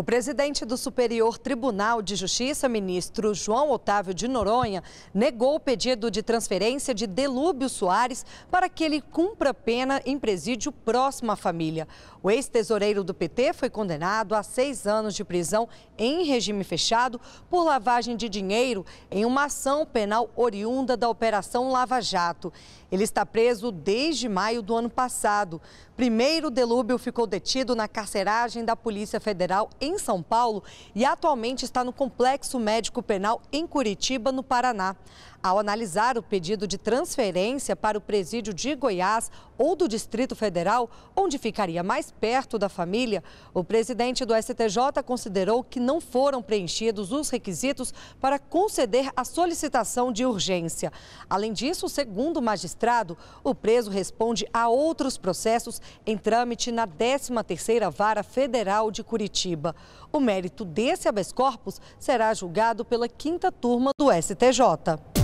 O presidente do Superior Tribunal de Justiça, ministro João Otávio de Noronha, negou o pedido de transferência de Delúbio Soares para que ele cumpra pena em presídio próximo à família. O ex-tesoureiro do PT foi condenado a seis anos de prisão em regime fechado por lavagem de dinheiro em uma ação penal oriunda da Operação Lava Jato. Ele está preso desde maio do ano passado. Primeiro, Delúbio ficou detido na carceragem da Polícia Federal em em São Paulo e atualmente está no Complexo Médico Penal em Curitiba, no Paraná. Ao analisar o pedido de transferência para o presídio de Goiás ou do Distrito Federal, onde ficaria mais perto da família, o presidente do STJ considerou que não foram preenchidos os requisitos para conceder a solicitação de urgência. Além disso, segundo o magistrado, o preso responde a outros processos em trâmite na 13ª Vara Federal de Curitiba. O mérito desse habeas corpus será julgado pela quinta turma do STJ.